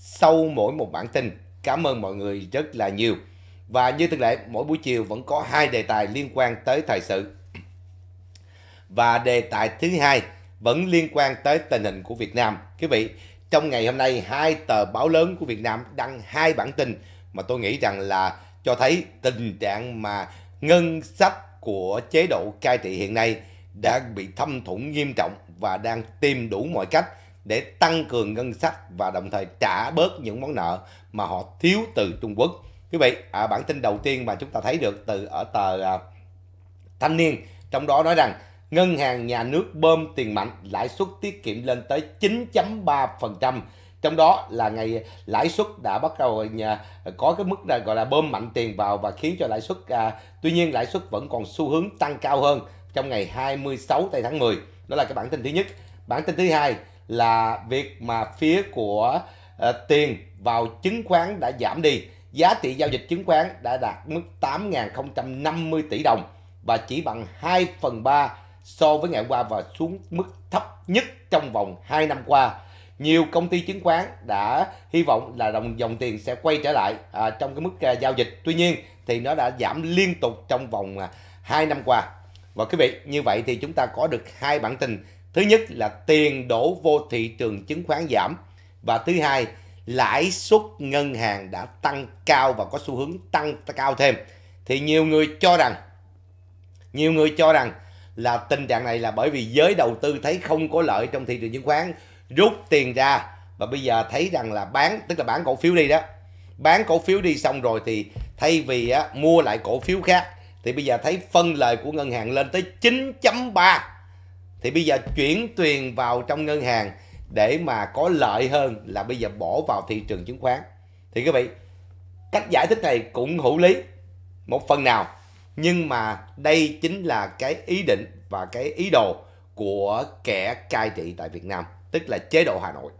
sau mỗi một bản tin. Cảm ơn mọi người rất là nhiều. Và như thường lệ, mỗi buổi chiều vẫn có hai đề tài liên quan tới thời sự. Và đề tài thứ hai vẫn liên quan tới tình hình của Việt Nam. Quý vị, trong ngày hôm nay hai tờ báo lớn của Việt Nam đăng hai bản tin mà tôi nghĩ rằng là cho thấy tình trạng mà ngân sách của chế độ cai trị hiện nay đã bị thâm thủng nghiêm trọng và đang tìm đủ mọi cách để tăng cường ngân sách và đồng thời trả bớt những món nợ mà họ thiếu từ Trung Quốc. Quý vị, à, bản tin đầu tiên mà chúng ta thấy được từ ở tờ à, Thanh niên trong đó nói rằng ngân hàng nhà nước bơm tiền mạnh lãi suất tiết kiệm lên tới 9.3% trong đó là ngày lãi suất đã bắt đầu nhà, có cái mức là gọi là bơm mạnh tiền vào và khiến cho lãi suất à, tuy nhiên lãi suất vẫn còn xu hướng tăng cao hơn trong ngày 26 tây tháng 10 đó là cái bản tin thứ nhất bản tin thứ hai là việc mà phía của uh, tiền vào chứng khoán đã giảm đi. Giá trị giao dịch chứng khoán đã đạt mức 8.050 tỷ đồng và chỉ bằng 2 phần 3 so với ngày hôm qua và xuống mức thấp nhất trong vòng 2 năm qua. Nhiều công ty chứng khoán đã hy vọng là đồng dòng tiền sẽ quay trở lại à, trong cái mức à, giao dịch. Tuy nhiên thì nó đã giảm liên tục trong vòng à, 2 năm qua. Và quý vị, như vậy thì chúng ta có được hai bản tin Thứ nhất là tiền đổ vô thị trường chứng khoán giảm và thứ hai lãi suất ngân hàng đã tăng cao và có xu hướng tăng cao thêm. Thì nhiều người cho rằng nhiều người cho rằng là tình trạng này là bởi vì giới đầu tư thấy không có lợi trong thị trường chứng khoán rút tiền ra và bây giờ thấy rằng là bán tức là bán cổ phiếu đi đó bán cổ phiếu đi xong rồi thì thay vì á, mua lại cổ phiếu khác thì bây giờ thấy phân lời của ngân hàng lên tới 9.3 thì bây giờ chuyển tiền vào trong ngân hàng để mà có lợi hơn là bây giờ bỏ vào thị trường chứng khoán thì quý vị cách giải thích này cũng hữu lý một phần nào nhưng mà đây chính là cái ý định và cái ý đồ của kẻ cai trị tại Việt Nam tức là chế độ Hà Nội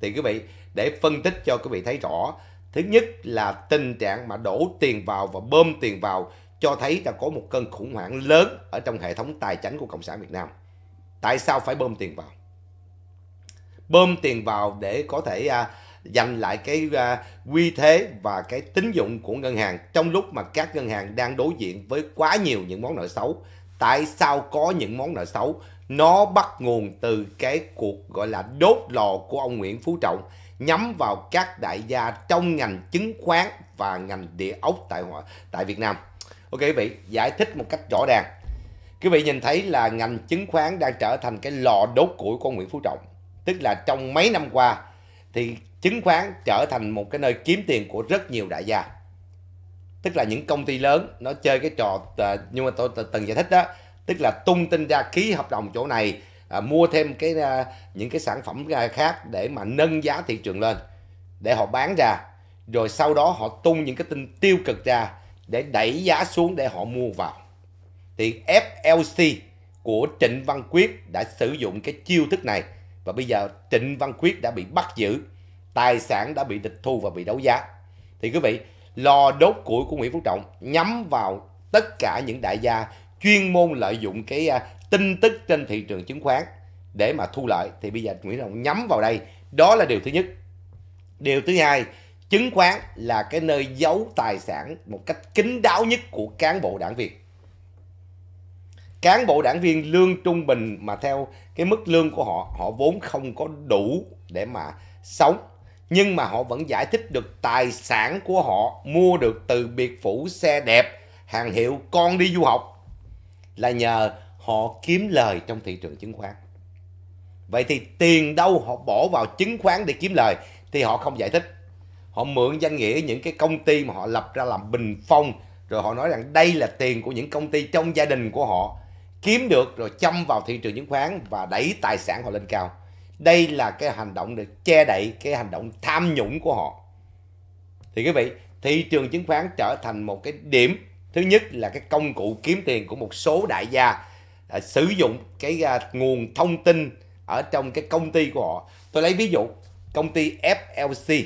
thì quý vị để phân tích cho quý vị thấy rõ thứ nhất là tình trạng mà đổ tiền vào và bơm tiền vào cho thấy là có một cơn khủng hoảng lớn ở trong hệ thống tài chính của Cộng sản Việt Nam Tại sao phải bơm tiền vào? Bơm tiền vào để có thể à, giành lại cái à, quy thế và cái tín dụng của ngân hàng trong lúc mà các ngân hàng đang đối diện với quá nhiều những món nợ xấu. Tại sao có những món nợ xấu? Nó bắt nguồn từ cái cuộc gọi là đốt lò của ông Nguyễn Phú Trọng nhắm vào các đại gia trong ngành chứng khoán và ngành địa ốc tại tại Việt Nam. Ok quý vị, giải thích một cách rõ ràng quý vị nhìn thấy là ngành chứng khoán đang trở thành cái lò đốt củi của Nguyễn Phú Trọng tức là trong mấy năm qua thì chứng khoán trở thành một cái nơi kiếm tiền của rất nhiều đại gia tức là những công ty lớn nó chơi cái trò à, nhưng mà tôi từng giải thích đó tức là tung tin ra ký hợp đồng chỗ này à, mua thêm cái à, những cái sản phẩm à, khác để mà nâng giá thị trường lên để họ bán ra rồi sau đó họ tung những cái tin tiêu cực ra để đẩy giá xuống để họ mua vào thì FLC của Trịnh Văn Quyết đã sử dụng cái chiêu thức này và bây giờ Trịnh Văn Quyết đã bị bắt giữ, tài sản đã bị tịch thu và bị đấu giá. Thì quý vị, lò đốt củi của Nguyễn Phú Trọng nhắm vào tất cả những đại gia chuyên môn lợi dụng cái à, tin tức trên thị trường chứng khoán để mà thu lợi thì bây giờ Nguyễn Trọng nhắm vào đây, đó là điều thứ nhất. Điều thứ hai, chứng khoán là cái nơi giấu tài sản một cách kín đáo nhất của cán bộ đảng viên cán bộ đảng viên lương trung bình mà theo cái mức lương của họ họ vốn không có đủ để mà sống nhưng mà họ vẫn giải thích được tài sản của họ mua được từ biệt phủ xe đẹp hàng hiệu con đi du học là nhờ họ kiếm lời trong thị trường chứng khoán vậy thì tiền đâu họ bỏ vào chứng khoán để kiếm lời thì họ không giải thích họ mượn danh nghĩa những cái công ty mà họ lập ra làm bình phong rồi họ nói rằng đây là tiền của những công ty trong gia đình của họ kiếm được rồi châm vào thị trường chứng khoán và đẩy tài sản họ lên cao đây là cái hành động để che đậy cái hành động tham nhũng của họ thì quý vị thị trường chứng khoán trở thành một cái điểm thứ nhất là cái công cụ kiếm tiền của một số đại gia à, sử dụng cái à, nguồn thông tin ở trong cái công ty của họ tôi lấy ví dụ công ty FLC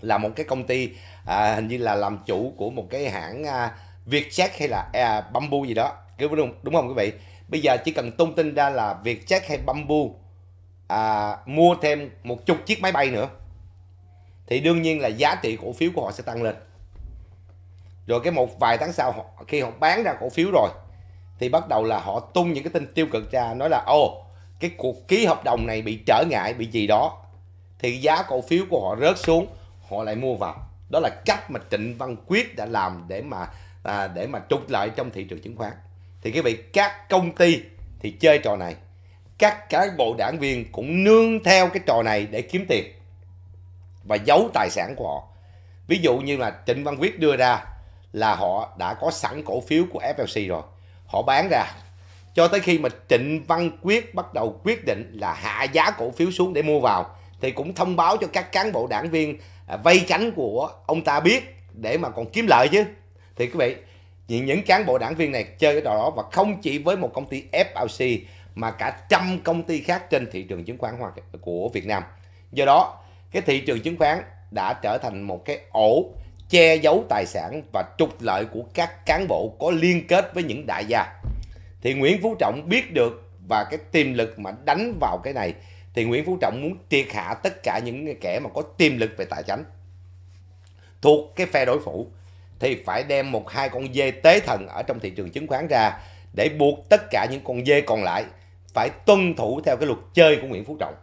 là một cái công ty à, hình như là làm chủ của một cái hãng à, Vietjet hay là à, Bamboo gì đó đúng, đúng không quý vị bây giờ chỉ cần tung tin ra là Vietjet hay Bamboo à, mua thêm một chục chiếc máy bay nữa thì đương nhiên là giá trị cổ phiếu của họ sẽ tăng lên rồi cái một vài tháng sau khi họ bán ra cổ phiếu rồi thì bắt đầu là họ tung những cái tin tiêu cực ra nói là ô cái cuộc ký hợp đồng này bị trở ngại bị gì đó thì giá cổ phiếu của họ rớt xuống họ lại mua vào đó là cách mà Trịnh Văn Quyết đã làm để mà à, để mà trục lợi trong thị trường chứng khoán thì quý vị các công ty thì chơi trò này các cán bộ đảng viên cũng nương theo cái trò này để kiếm tiền và giấu tài sản của họ ví dụ như là trịnh văn quyết đưa ra là họ đã có sẵn cổ phiếu của flc rồi họ bán ra cho tới khi mà trịnh văn quyết bắt đầu quyết định là hạ giá cổ phiếu xuống để mua vào thì cũng thông báo cho các cán bộ đảng viên à, vây cánh của ông ta biết để mà còn kiếm lợi chứ thì quý vị vì những cán bộ đảng viên này chơi cái trò đó và không chỉ với một công ty FLC mà cả trăm công ty khác trên thị trường chứng khoán của Việt Nam. Do đó, cái thị trường chứng khoán đã trở thành một cái ổ che giấu tài sản và trục lợi của các cán bộ có liên kết với những đại gia. Thì Nguyễn Phú Trọng biết được và cái tiềm lực mà đánh vào cái này thì Nguyễn Phú Trọng muốn triệt hạ tất cả những kẻ mà có tiềm lực về tài chính thuộc cái phe đối phủ thì phải đem một hai con dê tế thần ở trong thị trường chứng khoán ra để buộc tất cả những con dê còn lại phải tuân thủ theo cái luật chơi của Nguyễn Phú Trọng.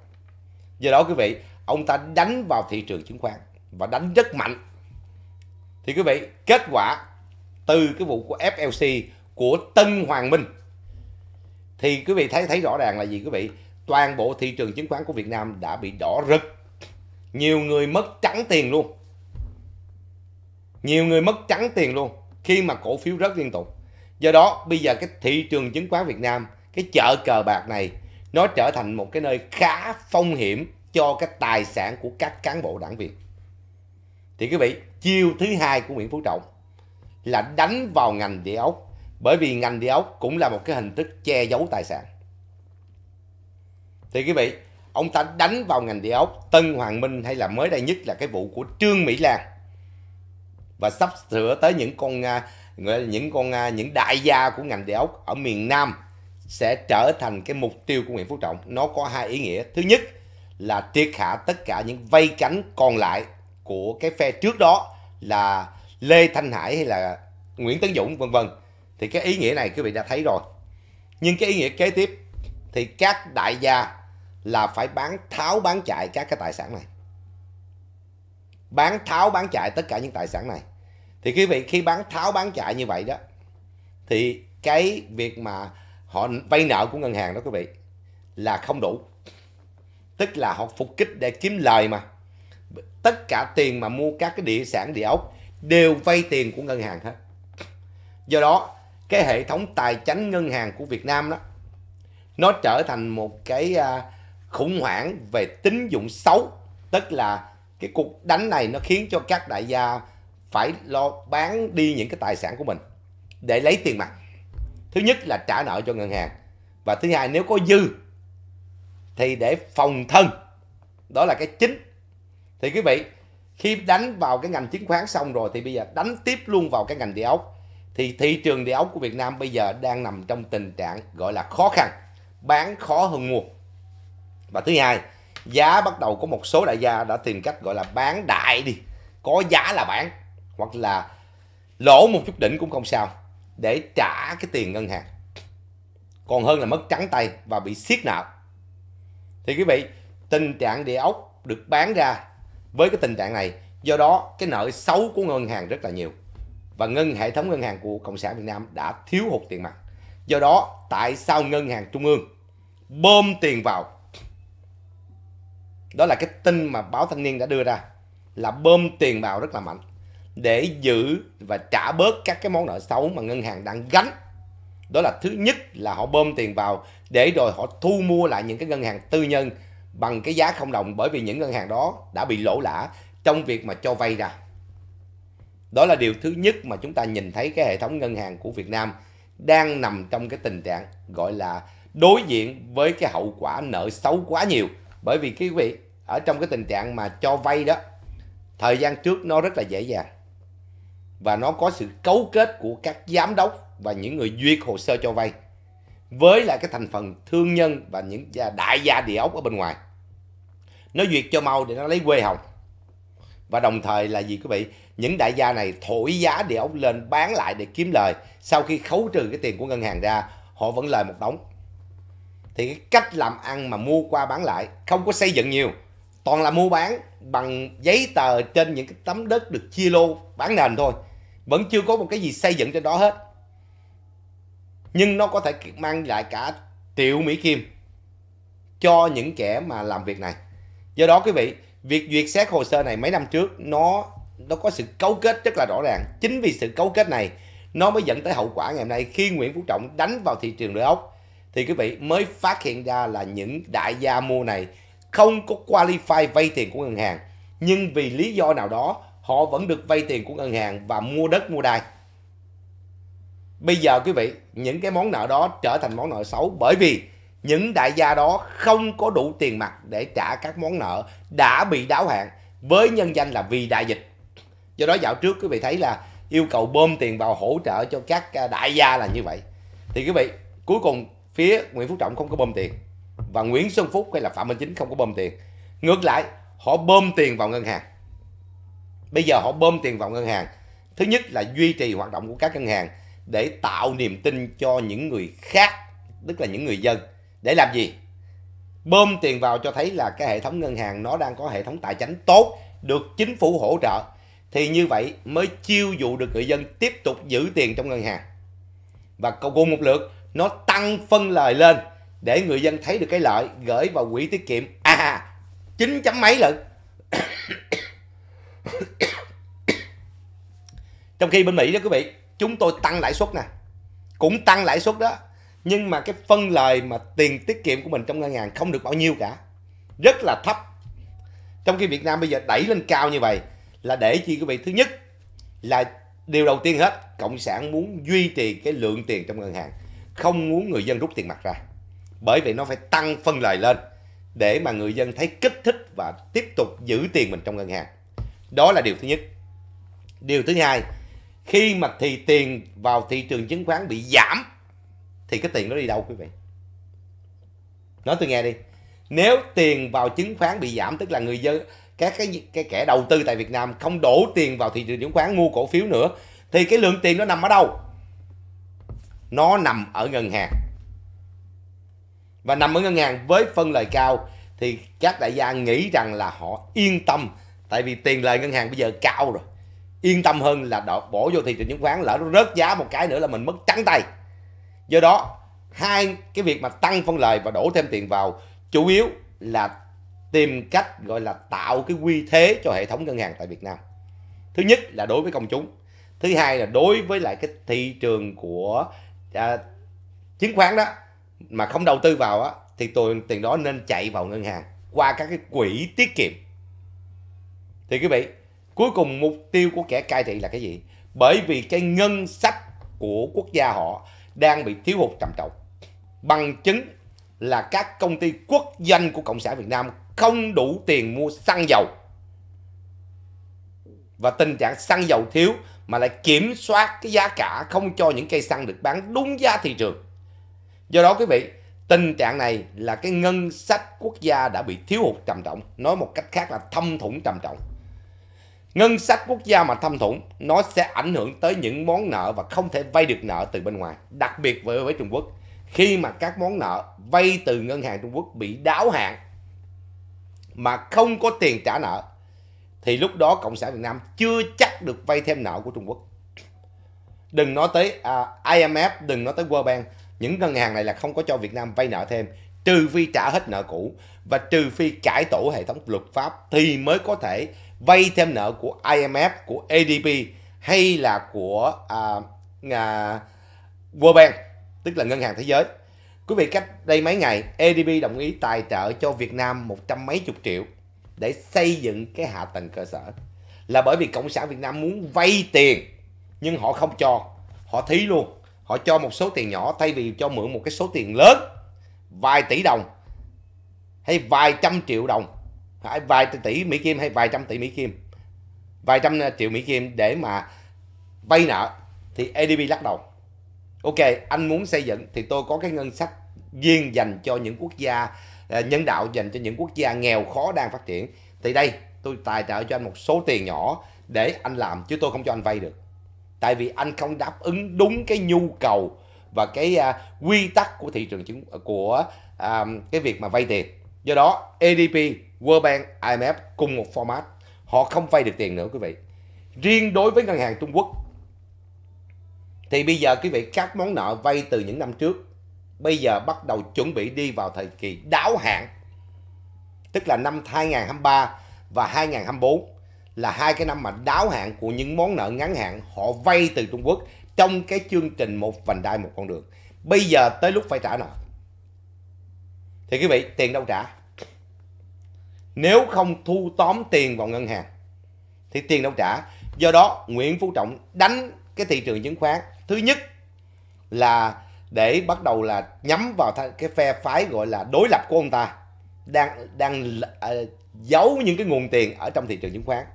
Do đó quý vị, ông ta đánh vào thị trường chứng khoán và đánh rất mạnh. Thì quý vị, kết quả từ cái vụ của FLC của Tân Hoàng Minh thì quý vị thấy thấy rõ ràng là gì quý vị? Toàn bộ thị trường chứng khoán của Việt Nam đã bị đỏ rực. Nhiều người mất trắng tiền luôn nhiều người mất trắng tiền luôn khi mà cổ phiếu rớt liên tục do đó bây giờ cái thị trường chứng khoán Việt Nam cái chợ cờ bạc này nó trở thành một cái nơi khá phong hiểm cho cái tài sản của các cán bộ đảng viên thì quý vị chiêu thứ hai của Nguyễn Phú Trọng là đánh vào ngành địa ốc bởi vì ngành địa ốc cũng là một cái hình thức che giấu tài sản thì quý vị ông ta đánh vào ngành địa ốc Tân Hoàng Minh hay là mới đây nhất là cái vụ của Trương Mỹ Lan và sắp sửa tới những con à, những con à, những đại gia của ngành địa ốc ở miền Nam sẽ trở thành cái mục tiêu của Nguyễn Phú Trọng. Nó có hai ý nghĩa. Thứ nhất là triệt hạ tất cả những vây cánh còn lại của cái phe trước đó là Lê Thanh Hải hay là Nguyễn Tấn Dũng vân vân. Thì cái ý nghĩa này quý vị đã thấy rồi. Nhưng cái ý nghĩa kế tiếp thì các đại gia là phải bán tháo bán chạy các cái tài sản này. Bán tháo bán chạy tất cả những tài sản này thì quý vị khi bán tháo bán chạy như vậy đó thì cái việc mà họ vay nợ của ngân hàng đó quý vị là không đủ tức là họ phục kích để kiếm lời mà tất cả tiền mà mua các cái địa sản địa ốc đều vay tiền của ngân hàng hết do đó cái hệ thống tài chính ngân hàng của Việt Nam đó nó trở thành một cái à, khủng hoảng về tín dụng xấu tức là cái cuộc đánh này nó khiến cho các đại gia phải lo bán đi những cái tài sản của mình để lấy tiền mặt thứ nhất là trả nợ cho ngân hàng và thứ hai nếu có dư thì để phòng thân đó là cái chính thì quý vị khi đánh vào cái ngành chứng khoán xong rồi thì bây giờ đánh tiếp luôn vào cái ngành địa ốc thì thị trường địa ốc của Việt Nam bây giờ đang nằm trong tình trạng gọi là khó khăn bán khó hơn mua và thứ hai giá bắt đầu có một số đại gia đã tìm cách gọi là bán đại đi có giá là bán hoặc là lỗ một chút đỉnh cũng không sao để trả cái tiền ngân hàng còn hơn là mất trắng tay và bị siết nợ thì quý vị tình trạng địa ốc được bán ra với cái tình trạng này do đó cái nợ xấu của ngân hàng rất là nhiều và ngân hệ thống ngân hàng của cộng sản việt nam đã thiếu hụt tiền mặt do đó tại sao ngân hàng trung ương bơm tiền vào đó là cái tin mà báo thanh niên đã đưa ra là bơm tiền vào rất là mạnh để giữ và trả bớt các cái món nợ xấu mà ngân hàng đang gánh đó là thứ nhất là họ bơm tiền vào để rồi họ thu mua lại những cái ngân hàng tư nhân bằng cái giá không đồng bởi vì những ngân hàng đó đã bị lỗ lã trong việc mà cho vay ra đó là điều thứ nhất mà chúng ta nhìn thấy cái hệ thống ngân hàng của Việt Nam đang nằm trong cái tình trạng gọi là đối diện với cái hậu quả nợ xấu quá nhiều bởi vì quý vị ở trong cái tình trạng mà cho vay đó thời gian trước nó rất là dễ dàng và nó có sự cấu kết của các giám đốc và những người duyệt hồ sơ cho vay với lại cái thành phần thương nhân và những đại gia địa ốc ở bên ngoài nó duyệt cho mau để nó lấy quê hồng và đồng thời là gì quý vị những đại gia này thổi giá địa ốc lên bán lại để kiếm lời sau khi khấu trừ cái tiền của ngân hàng ra họ vẫn lời một đống thì cái cách làm ăn mà mua qua bán lại không có xây dựng nhiều toàn là mua bán bằng giấy tờ trên những cái tấm đất được chia lô bán nền thôi vẫn chưa có một cái gì xây dựng trên đó hết nhưng nó có thể mang lại cả triệu mỹ kim cho những kẻ mà làm việc này do đó quý vị việc duyệt xét hồ sơ này mấy năm trước nó nó có sự cấu kết rất là rõ ràng chính vì sự cấu kết này nó mới dẫn tới hậu quả ngày hôm nay khi Nguyễn Phú Trọng đánh vào thị trường địa ốc thì quý vị mới phát hiện ra là những đại gia mua này không có qualify vay tiền của ngân hàng nhưng vì lý do nào đó họ vẫn được vay tiền của ngân hàng và mua đất mua đai bây giờ quý vị những cái món nợ đó trở thành món nợ xấu bởi vì những đại gia đó không có đủ tiền mặt để trả các món nợ đã bị đáo hạn với nhân danh là vì đại dịch do đó dạo trước quý vị thấy là yêu cầu bơm tiền vào hỗ trợ cho các à, đại gia là như vậy thì quý vị cuối cùng phía Nguyễn Phú Trọng không có bơm tiền và Nguyễn Xuân Phúc hay là Phạm Minh Chính không có bơm tiền ngược lại họ bơm tiền vào ngân hàng bây giờ họ bơm tiền vào ngân hàng thứ nhất là duy trì hoạt động của các ngân hàng để tạo niềm tin cho những người khác tức là những người dân để làm gì bơm tiền vào cho thấy là cái hệ thống ngân hàng nó đang có hệ thống tài chính tốt được chính phủ hỗ trợ thì như vậy mới chiêu dụ được người dân tiếp tục giữ tiền trong ngân hàng và cùng một lượt nó tăng phân lời lên để người dân thấy được cái lợi gửi vào quỹ tiết kiệm à chín chấm mấy lận trong khi bên mỹ đó quý vị chúng tôi tăng lãi suất nè cũng tăng lãi suất đó nhưng mà cái phân lời mà tiền tiết kiệm của mình trong ngân hàng không được bao nhiêu cả rất là thấp trong khi việt nam bây giờ đẩy lên cao như vậy là để chi quý vị thứ nhất là điều đầu tiên hết cộng sản muốn duy trì cái lượng tiền trong ngân hàng không muốn người dân rút tiền mặt ra bởi vì nó phải tăng phân lời lên để mà người dân thấy kích thích và tiếp tục giữ tiền mình trong ngân hàng đó là điều thứ nhất điều thứ hai khi mà thì tiền vào thị trường chứng khoán bị giảm thì cái tiền nó đi đâu quý vị nói tôi nghe đi nếu tiền vào chứng khoán bị giảm tức là người dân các cái cái kẻ đầu tư tại Việt Nam không đổ tiền vào thị trường chứng khoán mua cổ phiếu nữa thì cái lượng tiền nó nằm ở đâu nó nằm ở ngân hàng và nằm ở ngân hàng với phân lời cao thì các đại gia nghĩ rằng là họ yên tâm tại vì tiền lời ngân hàng bây giờ cao rồi yên tâm hơn là đổ, bỏ vô thị trường chứng khoán lỡ nó rớt giá một cái nữa là mình mất trắng tay do đó hai cái việc mà tăng phân lời và đổ thêm tiền vào chủ yếu là tìm cách gọi là tạo cái quy thế cho hệ thống ngân hàng tại Việt Nam thứ nhất là đối với công chúng thứ hai là đối với lại cái thị trường của à, chứng khoán đó mà không đầu tư vào á thì tôi tiền đó nên chạy vào ngân hàng qua các cái quỹ tiết kiệm thì quý vị Cuối cùng mục tiêu của kẻ cai trị là cái gì? Bởi vì cái ngân sách của quốc gia họ đang bị thiếu hụt trầm trọng. Bằng chứng là các công ty quốc doanh của Cộng sản Việt Nam không đủ tiền mua xăng dầu. Và tình trạng xăng dầu thiếu mà lại kiểm soát cái giá cả không cho những cây xăng được bán đúng giá thị trường. Do đó quý vị, tình trạng này là cái ngân sách quốc gia đã bị thiếu hụt trầm trọng, nói một cách khác là thâm thủng trầm trọng ngân sách quốc gia mà thâm thủng nó sẽ ảnh hưởng tới những món nợ và không thể vay được nợ từ bên ngoài đặc biệt với với trung quốc khi mà các món nợ vay từ ngân hàng trung quốc bị đáo hạn mà không có tiền trả nợ thì lúc đó cộng sản việt nam chưa chắc được vay thêm nợ của trung quốc đừng nói tới uh, à, imf đừng nói tới world bank những ngân hàng này là không có cho việt nam vay nợ thêm trừ phi trả hết nợ cũ và trừ phi cải tổ hệ thống luật pháp thì mới có thể vay thêm nợ của IMF, của ADB hay là của uh, uh, World Bank, tức là Ngân hàng Thế giới. Quý vị cách đây mấy ngày, ADB đồng ý tài trợ cho Việt Nam một trăm mấy chục triệu để xây dựng cái hạ tầng cơ sở. Là bởi vì Cộng sản Việt Nam muốn vay tiền nhưng họ không cho, họ thí luôn. Họ cho một số tiền nhỏ thay vì cho mượn một cái số tiền lớn, vài tỷ đồng hay vài trăm triệu đồng vài tỷ Mỹ Kim hay vài trăm tỷ Mỹ Kim vài trăm à, triệu Mỹ Kim để mà vay nợ thì ADB lắc đầu ok anh muốn xây dựng thì tôi có cái ngân sách riêng dành cho những quốc gia à, nhân đạo dành cho những quốc gia nghèo khó đang phát triển thì đây tôi tài trợ cho anh một số tiền nhỏ để anh làm chứ tôi không cho anh vay được tại vì anh không đáp ứng đúng cái nhu cầu và cái uh, quy tắc của thị trường chứng của uh, cái việc mà vay tiền Do đó ADP, World Bank, IMF cùng một format. Họ không vay được tiền nữa quý vị. Riêng đối với ngân hàng Trung Quốc thì bây giờ quý vị các món nợ vay từ những năm trước bây giờ bắt đầu chuẩn bị đi vào thời kỳ đáo hạn. Tức là năm 2023 và 2024 là hai cái năm mà đáo hạn của những món nợ ngắn hạn họ vay từ Trung Quốc trong cái chương trình một vành đai một con đường. Bây giờ tới lúc phải trả nợ thì quý vị tiền đâu trả nếu không thu tóm tiền vào ngân hàng thì tiền đâu trả do đó Nguyễn Phú Trọng đánh cái thị trường chứng khoán thứ nhất là để bắt đầu là nhắm vào cái phe phái gọi là đối lập của ông ta đang đang uh, giấu những cái nguồn tiền ở trong thị trường chứng khoán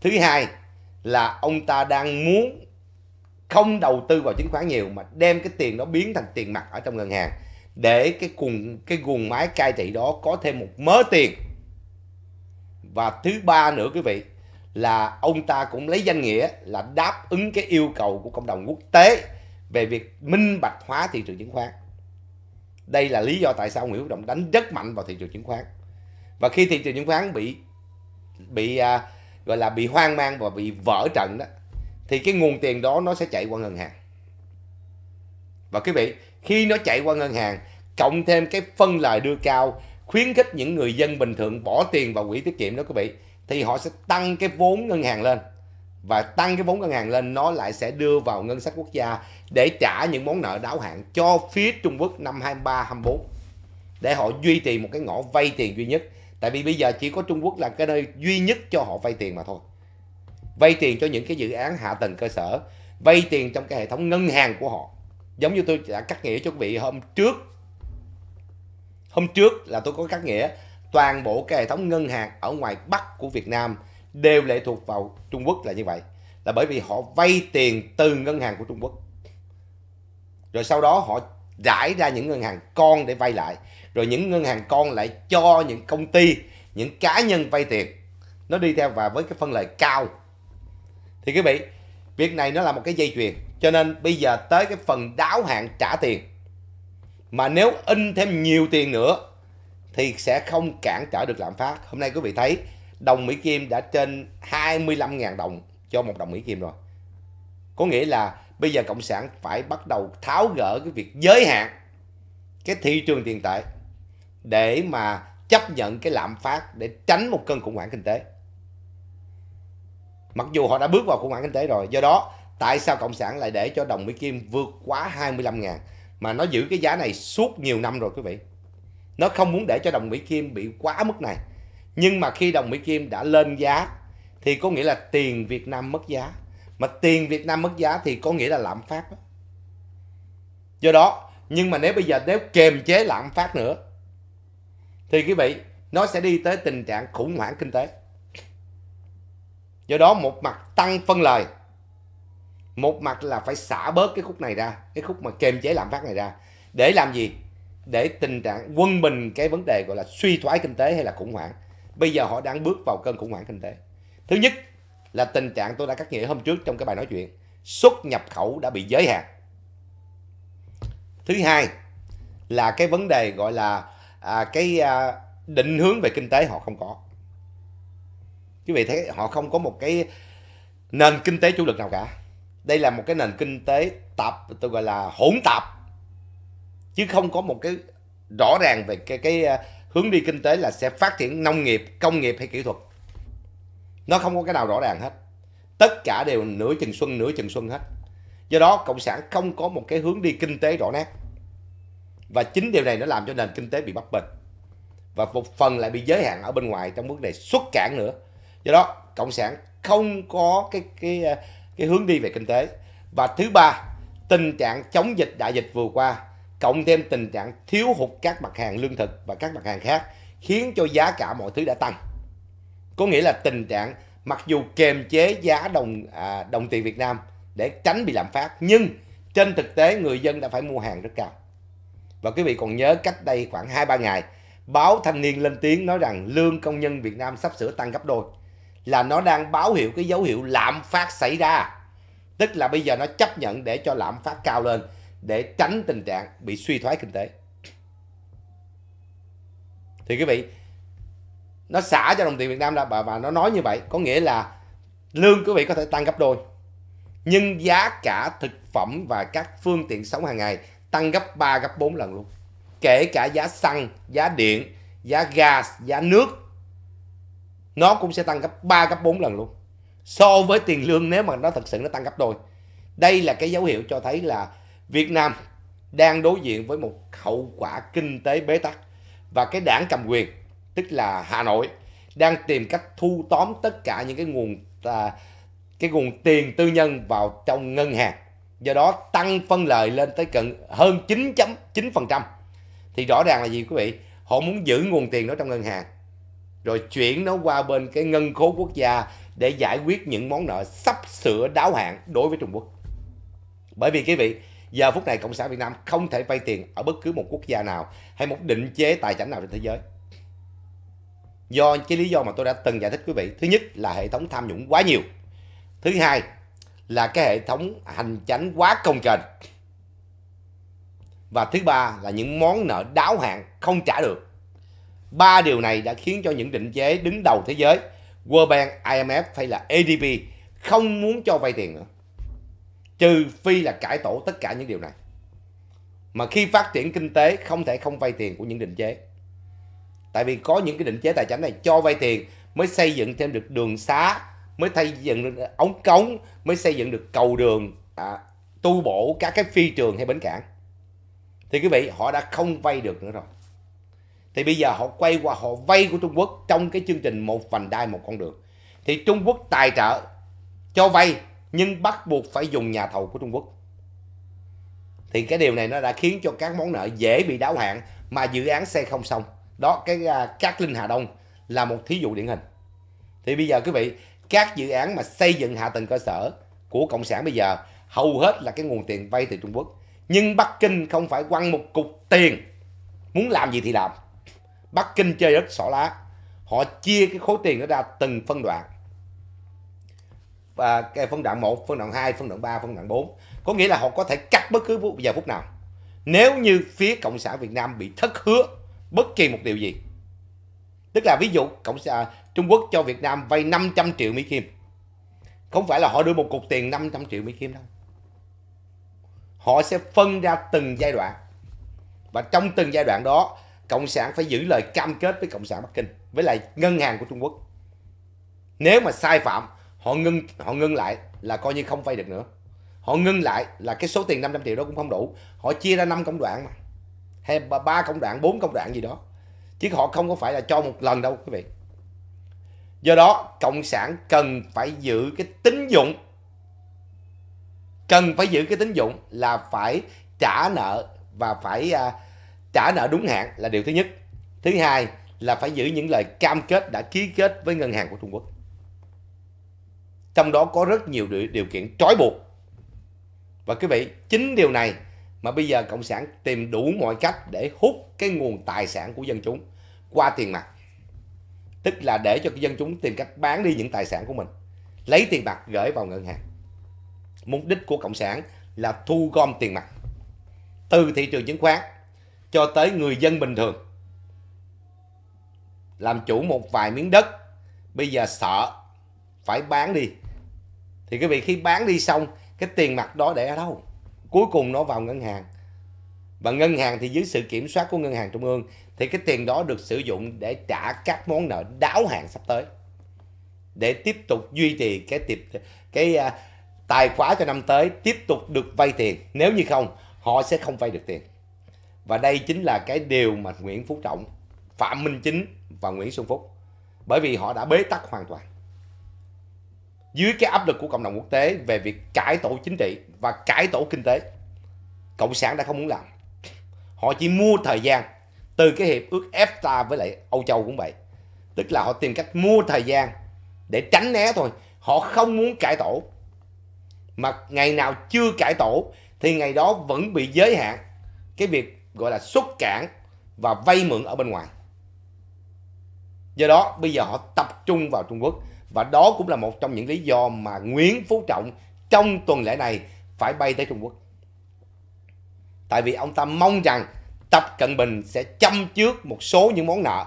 thứ hai là ông ta đang muốn không đầu tư vào chứng khoán nhiều mà đem cái tiền đó biến thành tiền mặt ở trong ngân hàng để cái cùng cái guồng máy cai trị đó có thêm một mớ tiền và thứ ba nữa quý vị là ông ta cũng lấy danh nghĩa là đáp ứng cái yêu cầu của cộng đồng quốc tế về việc minh bạch hóa thị trường chứng khoán đây là lý do tại sao Nguyễn Phú Trọng đánh rất mạnh vào thị trường chứng khoán và khi thị trường chứng khoán bị bị à, gọi là bị hoang mang và bị vỡ trận đó thì cái nguồn tiền đó nó sẽ chạy qua ngân hàng và quý vị khi nó chạy qua ngân hàng cộng thêm cái phân lời đưa cao khuyến khích những người dân bình thường bỏ tiền vào quỹ tiết kiệm đó quý vị thì họ sẽ tăng cái vốn ngân hàng lên và tăng cái vốn ngân hàng lên nó lại sẽ đưa vào ngân sách quốc gia để trả những món nợ đáo hạn cho phía Trung Quốc năm 23 24 để họ duy trì một cái ngõ vay tiền duy nhất tại vì bây giờ chỉ có Trung Quốc là cái nơi duy nhất cho họ vay tiền mà thôi vay tiền cho những cái dự án hạ tầng cơ sở vay tiền trong cái hệ thống ngân hàng của họ giống như tôi đã cắt nghĩa cho quý vị hôm trước hôm trước là tôi có cắt nghĩa toàn bộ cái hệ thống ngân hàng ở ngoài Bắc của Việt Nam đều lệ thuộc vào Trung Quốc là như vậy là bởi vì họ vay tiền từ ngân hàng của Trung Quốc rồi sau đó họ rải ra những ngân hàng con để vay lại rồi những ngân hàng con lại cho những công ty những cá nhân vay tiền nó đi theo và với cái phân lợi cao thì quý vị việc này nó là một cái dây chuyền cho nên bây giờ tới cái phần đáo hạn trả tiền. Mà nếu in thêm nhiều tiền nữa thì sẽ không cản trở được lạm phát. Hôm nay quý vị thấy đồng Mỹ Kim đã trên 25.000 đồng cho một đồng Mỹ Kim rồi. Có nghĩa là bây giờ Cộng sản phải bắt đầu tháo gỡ cái việc giới hạn cái thị trường tiền tệ để mà chấp nhận cái lạm phát để tránh một cơn khủng hoảng kinh tế. Mặc dù họ đã bước vào khủng hoảng kinh tế rồi, do đó tại sao cộng sản lại để cho đồng mỹ kim vượt quá 25 ngàn mà nó giữ cái giá này suốt nhiều năm rồi quý vị nó không muốn để cho đồng mỹ kim bị quá mức này nhưng mà khi đồng mỹ kim đã lên giá thì có nghĩa là tiền Việt Nam mất giá mà tiền Việt Nam mất giá thì có nghĩa là lạm phát do đó nhưng mà nếu bây giờ nếu kiềm chế lạm phát nữa thì quý vị nó sẽ đi tới tình trạng khủng hoảng kinh tế do đó một mặt tăng phân lời một mặt là phải xả bớt cái khúc này ra cái khúc mà kềm chế lạm phát này ra để làm gì để tình trạng quân bình cái vấn đề gọi là suy thoái kinh tế hay là khủng hoảng bây giờ họ đang bước vào cơn khủng hoảng kinh tế thứ nhất là tình trạng tôi đã cắt nghĩa hôm trước trong cái bài nói chuyện xuất nhập khẩu đã bị giới hạn thứ hai là cái vấn đề gọi là à, cái à, định hướng về kinh tế họ không có quý vị thấy họ không có một cái nền kinh tế chủ lực nào cả đây là một cái nền kinh tế tập tôi gọi là hỗn tạp chứ không có một cái rõ ràng về cái cái à, hướng đi kinh tế là sẽ phát triển nông nghiệp công nghiệp hay kỹ thuật nó không có cái nào rõ ràng hết tất cả đều nửa chừng xuân nửa chừng xuân hết do đó cộng sản không có một cái hướng đi kinh tế rõ nét và chính điều này nó làm cho nền kinh tế bị bấp bênh và một phần lại bị giới hạn ở bên ngoài trong vấn đề xuất cản nữa do đó cộng sản không có cái cái à, cái hướng đi về kinh tế và thứ ba tình trạng chống dịch đại dịch vừa qua cộng thêm tình trạng thiếu hụt các mặt hàng lương thực và các mặt hàng khác khiến cho giá cả mọi thứ đã tăng có nghĩa là tình trạng mặc dù kềm chế giá đồng à, đồng tiền Việt Nam để tránh bị lạm phát nhưng trên thực tế người dân đã phải mua hàng rất cao và quý vị còn nhớ cách đây khoảng 2-3 ngày báo thanh niên lên tiếng nói rằng lương công nhân Việt Nam sắp sửa tăng gấp đôi là nó đang báo hiệu cái dấu hiệu lạm phát xảy ra tức là bây giờ nó chấp nhận để cho lạm phát cao lên để tránh tình trạng bị suy thoái kinh tế thì quý vị nó xả cho đồng tiền Việt Nam ra và, và nó nói như vậy có nghĩa là lương quý vị có thể tăng gấp đôi nhưng giá cả thực phẩm và các phương tiện sống hàng ngày tăng gấp 3 gấp 4 lần luôn kể cả giá xăng giá điện giá gas giá nước nó cũng sẽ tăng gấp 3 gấp 4 lần luôn so với tiền lương nếu mà nó thật sự nó tăng gấp đôi đây là cái dấu hiệu cho thấy là Việt Nam đang đối diện với một hậu quả kinh tế bế tắc và cái đảng cầm quyền tức là Hà Nội đang tìm cách thu tóm tất cả những cái nguồn à, cái nguồn tiền tư nhân vào trong ngân hàng do đó tăng phân lợi lên tới cận hơn 9.9% thì rõ ràng là gì quý vị họ muốn giữ nguồn tiền đó trong ngân hàng rồi chuyển nó qua bên cái ngân khố quốc gia để giải quyết những món nợ sắp sửa đáo hạn đối với Trung Quốc. Bởi vì quý vị, giờ phút này Cộng sản Việt Nam không thể vay tiền ở bất cứ một quốc gia nào hay một định chế tài chính nào trên thế giới. Do cái lý do mà tôi đã từng giải thích quý vị, thứ nhất là hệ thống tham nhũng quá nhiều. Thứ hai là cái hệ thống hành chánh quá công kềnh. Và thứ ba là những món nợ đáo hạn không trả được Ba điều này đã khiến cho những định chế đứng đầu thế giới, World Bank, IMF hay là ADB không muốn cho vay tiền nữa. Trừ phi là cải tổ tất cả những điều này. Mà khi phát triển kinh tế không thể không vay tiền của những định chế. Tại vì có những cái định chế tài chính này cho vay tiền mới xây dựng thêm được đường xá, mới xây dựng được ống cống, mới xây dựng được cầu đường, à, tu bổ các cái phi trường hay bến cảng. Thì quý vị, họ đã không vay được nữa rồi thì bây giờ họ quay qua họ vay của Trung Quốc trong cái chương trình một vành đai một con đường thì Trung Quốc tài trợ cho vay nhưng bắt buộc phải dùng nhà thầu của Trung Quốc thì cái điều này nó đã khiến cho các món nợ dễ bị đáo hạn mà dự án xây không xong đó cái à, cát linh Hà Đông là một thí dụ điển hình thì bây giờ quý vị các dự án mà xây dựng hạ tầng cơ sở của cộng sản bây giờ hầu hết là cái nguồn tiền vay từ Trung Quốc nhưng Bắc Kinh không phải quăng một cục tiền muốn làm gì thì làm Bắc Kinh chơi rất xỏ lá họ chia cái khối tiền đó ra từng phân đoạn và cái phân đoạn 1, phân đoạn 2, phân đoạn 3, phân đoạn 4 có nghĩa là họ có thể cắt bất cứ phút, giờ phút nào nếu như phía Cộng sản Việt Nam bị thất hứa bất kỳ một điều gì tức là ví dụ Cộng sản à, Trung Quốc cho Việt Nam vay 500 triệu Mỹ Kim không phải là họ đưa một cục tiền 500 triệu Mỹ Kim đâu họ sẽ phân ra từng giai đoạn và trong từng giai đoạn đó cộng sản phải giữ lời cam kết với cộng sản bắc kinh với lại ngân hàng của trung quốc nếu mà sai phạm họ ngưng họ ngưng lại là coi như không vay được nữa họ ngưng lại là cái số tiền 500 triệu đó cũng không đủ họ chia ra năm công đoạn mà hay ba công đoạn bốn công đoạn gì đó chứ họ không có phải là cho một lần đâu quý vị do đó cộng sản cần phải giữ cái tín dụng cần phải giữ cái tín dụng là phải trả nợ và phải à, trả nợ đúng hạn là điều thứ nhất thứ hai là phải giữ những lời cam kết đã ký kết với ngân hàng của Trung Quốc trong đó có rất nhiều điều, kiện trói buộc và quý vị chính điều này mà bây giờ cộng sản tìm đủ mọi cách để hút cái nguồn tài sản của dân chúng qua tiền mặt tức là để cho dân chúng tìm cách bán đi những tài sản của mình lấy tiền mặt gửi vào ngân hàng mục đích của cộng sản là thu gom tiền mặt từ thị trường chứng khoán cho tới người dân bình thường làm chủ một vài miếng đất bây giờ sợ phải bán đi thì quý vị khi bán đi xong cái tiền mặt đó để ở đâu cuối cùng nó vào ngân hàng và ngân hàng thì dưới sự kiểm soát của ngân hàng trung ương thì cái tiền đó được sử dụng để trả các món nợ đáo hạn sắp tới để tiếp tục duy trì cái tiệp cái à, tài khóa cho năm tới tiếp tục được vay tiền nếu như không họ sẽ không vay được tiền và đây chính là cái điều mà Nguyễn Phú Trọng Phạm Minh Chính và Nguyễn Xuân Phúc bởi vì họ đã bế tắc hoàn toàn dưới cái áp lực của cộng đồng quốc tế về việc cải tổ chính trị và cải tổ kinh tế cộng sản đã không muốn làm họ chỉ mua thời gian từ cái hiệp ước EFTA với lại Âu Châu cũng vậy tức là họ tìm cách mua thời gian để tránh né thôi họ không muốn cải tổ mà ngày nào chưa cải tổ thì ngày đó vẫn bị giới hạn cái việc gọi là xuất cảng và vay mượn ở bên ngoài. Do đó bây giờ họ tập trung vào Trung Quốc và đó cũng là một trong những lý do mà Nguyễn Phú Trọng trong tuần lễ này phải bay tới Trung Quốc. Tại vì ông ta mong rằng Tập Cận Bình sẽ chăm trước một số những món nợ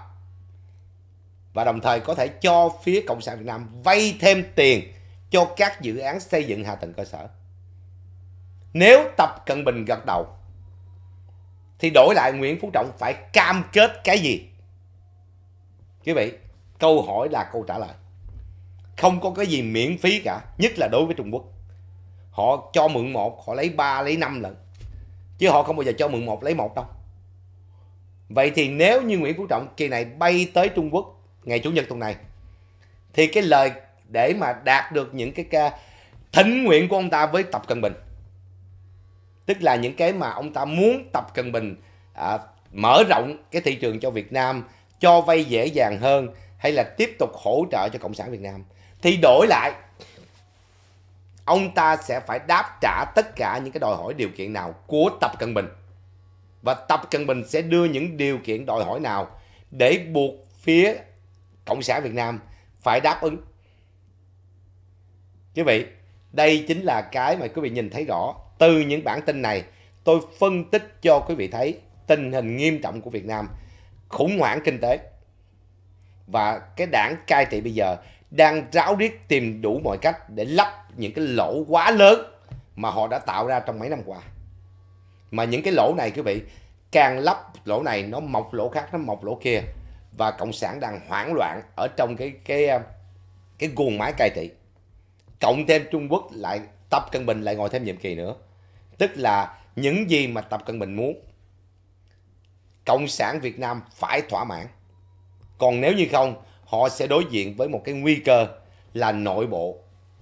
và đồng thời có thể cho phía Cộng sản Việt Nam vay thêm tiền cho các dự án xây dựng hạ tầng cơ sở. Nếu Tập Cận Bình gật đầu thì đổi lại Nguyễn Phú Trọng phải cam kết cái gì? Quý vị, câu hỏi là câu trả lời. Không có cái gì miễn phí cả, nhất là đối với Trung Quốc. Họ cho mượn một, họ lấy ba, lấy năm lần. Chứ họ không bao giờ cho mượn một, lấy một đâu. Vậy thì nếu như Nguyễn Phú Trọng kỳ này bay tới Trung Quốc ngày Chủ nhật tuần này, thì cái lời để mà đạt được những cái ca thỉnh nguyện của ông ta với Tập Cận Bình tức là những cái mà ông ta muốn tập cận bình à, mở rộng cái thị trường cho việt nam cho vay dễ dàng hơn hay là tiếp tục hỗ trợ cho cộng sản việt nam thì đổi lại ông ta sẽ phải đáp trả tất cả những cái đòi hỏi điều kiện nào của tập cận bình và tập cận bình sẽ đưa những điều kiện đòi hỏi nào để buộc phía cộng sản việt nam phải đáp ứng quý vị đây chính là cái mà quý vị nhìn thấy rõ từ những bản tin này tôi phân tích cho quý vị thấy tình hình nghiêm trọng của Việt Nam, khủng hoảng kinh tế và cái đảng cai trị bây giờ đang ráo riết tìm đủ mọi cách để lắp những cái lỗ quá lớn mà họ đã tạo ra trong mấy năm qua. Mà những cái lỗ này quý vị, càng lắp lỗ này nó mọc lỗ khác, nó mọc lỗ kia và cộng sản đang hoảng loạn ở trong cái cái ờ, cái guồng máy cai trị. Cộng thêm Trung Quốc lại Tập Cận Bình lại ngồi thêm nhiệm kỳ nữa Tức là những gì mà Tập Cận Bình muốn. Cộng sản Việt Nam phải thỏa mãn. Còn nếu như không, họ sẽ đối diện với một cái nguy cơ là nội bộ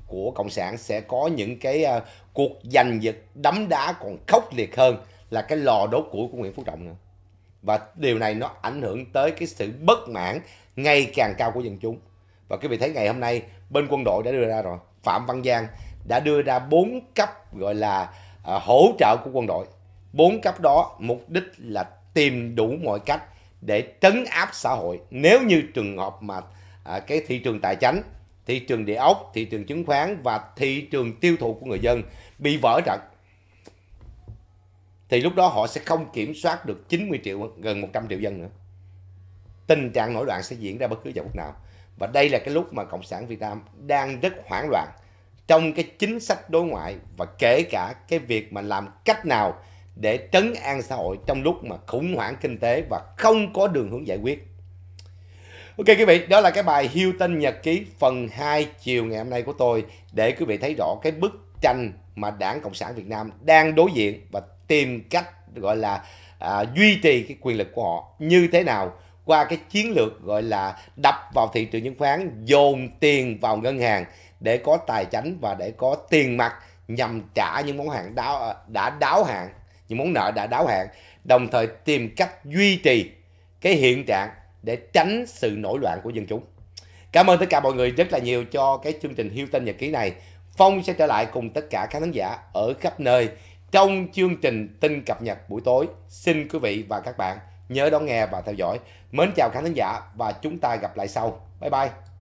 của Cộng sản sẽ có những cái uh, cuộc giành giật đấm đá còn khốc liệt hơn là cái lò đốt củi của Nguyễn Phú Trọng nữa. Và điều này nó ảnh hưởng tới cái sự bất mãn ngày càng cao của dân chúng. Và quý vị thấy ngày hôm nay bên quân đội đã đưa ra rồi, Phạm Văn Giang đã đưa ra bốn cấp gọi là À, hỗ trợ của quân đội bốn cấp đó mục đích là tìm đủ mọi cách để trấn áp xã hội nếu như trường hợp mà à, cái thị trường tài chính thị trường địa ốc thị trường chứng khoán và thị trường tiêu thụ của người dân bị vỡ trận thì lúc đó họ sẽ không kiểm soát được 90 triệu gần 100 triệu dân nữa tình trạng nổi loạn sẽ diễn ra bất cứ giờ phút nào và đây là cái lúc mà cộng sản Việt Nam đang rất hoảng loạn trong cái chính sách đối ngoại và kể cả cái việc mà làm cách nào để trấn an xã hội trong lúc mà khủng hoảng kinh tế và không có đường hướng giải quyết. Ok quý vị, đó là cái bài Hilton Nhật ký phần 2 chiều ngày hôm nay của tôi để quý vị thấy rõ cái bức tranh mà Đảng Cộng sản Việt Nam đang đối diện và tìm cách gọi là à, duy trì cái quyền lực của họ như thế nào qua cái chiến lược gọi là đập vào thị trường chứng khoán, dồn tiền vào ngân hàng để có tài chánh và để có tiền mặt nhằm trả những món hàng đáo, à, đã đáo hạn, những món nợ đã đáo hạn, đồng thời tìm cách duy trì cái hiện trạng để tránh sự nổi loạn của dân chúng. Cảm ơn tất cả mọi người rất là nhiều cho cái chương trình Hiêu Tên Nhật Ký này. Phong sẽ trở lại cùng tất cả các khán giả ở khắp nơi trong chương trình tin cập nhật buổi tối. Xin quý vị và các bạn nhớ đón nghe và theo dõi. Mến chào khán giả và chúng ta gặp lại sau. Bye bye.